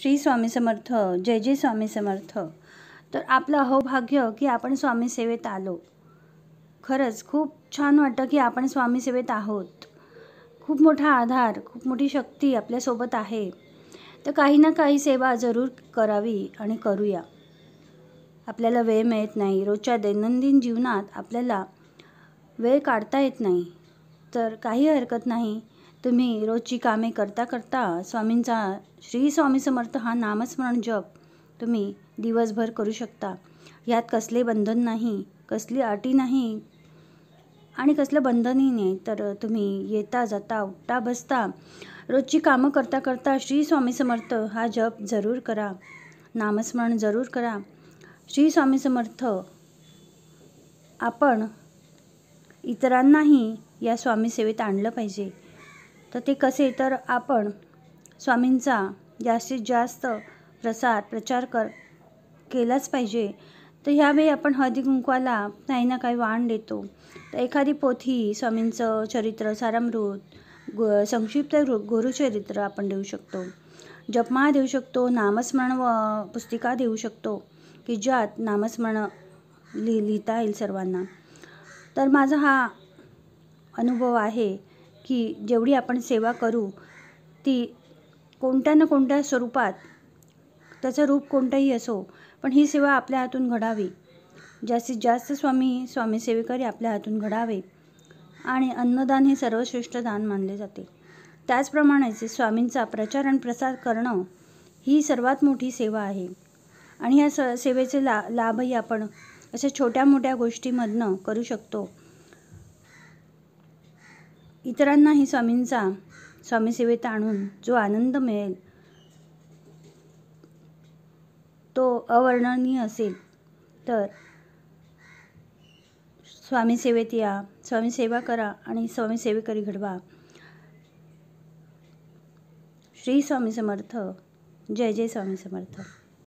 श्री स्वामी समर्थ जय जय स्वामी समर्थ तर आपलं अहोभाग्य की आपण स्वामी सेवेत आलो खरंच खूप छान वाटतं की आपण स्वामी सेवेत आहोत खूप मोठा आधार खूप मोठी शक्ती आपल्यासोबत आहे तर काही ना काही सेवा जरूर करावी आणि करूया आपल्याला वेळ मिळत नाही रोजच्या दैनंदिन जीवनात आपल्याला वेळ काढता येत नाही तर काही हरकत नाही तुम्ही रोजची कामे करता करता स्वामींचा श्री स्वामी समर्थ हा नामस्मरण जप तुम्ही दिवसभर करू शकता यात कसले बंधन नाही कसली अटी नाही आणि कसलं बंधनही नाही तर तुम्ही येता जाता उठता बसता रोजची कामं करता करता श्री स्वामी समर्थ हा जप जरूर करा नामस्मरण जरूर करा श्री स्वामी समर्थ आपण इतरांनाही या स्वामी सेवेत आणलं पाहिजे तर ते कसे तर आपण स्वामींचा जास्तीत जास्त प्रसार प्रचार कर केलाच पाहिजे तर ह्यावेळी आपण हळदी कुंकवाला काही ना काही वाण देतो तर एखादी पोथी स्वामींचं चरित्र सारामृत ग संक्षिप्त गुरुचरित्र आपण देऊ शकतो जपमा देऊ शकतो नामस्मरण व पुस्तिका देऊ शकतो की ज्यात नामस्मरण लि लिहिता येईल सर्वांना तर माझा हा अनुभव आहे की जेवढी आपण सेवा करू ती कोणत्या ना कोणत्या स्वरूपात त्याचं रूप कोणतंही असो पण ही सेवा आपल्या हातून घडावी जास्तीत जास्त स्वामी स्वामीसेवेकरी आपल्या हातून घडावे आणि अन्नदान हे सर्वश्रेष्ठ दान मानले जाते त्याचप्रमाणेच स्वामींचा प्रचार आणि प्रसार करणं ही सर्वात मोठी सेवा आहे आणि ह्या स सेवेचे ला लाभही आपण अशा छोट्या मोठ्या गोष्टीमधनं करू शकतो इतरांनाही स्वामींचा स्वामीसेवेत आणून जो आनंद मिळेल तो अवर्णनीय असेल तर स्वामीसेवेत या स्वामीसेवा करा आणि स्वामीसेवेकरी घडवा श्री स्वामी समर्थ जय जय स्वामी समर्थ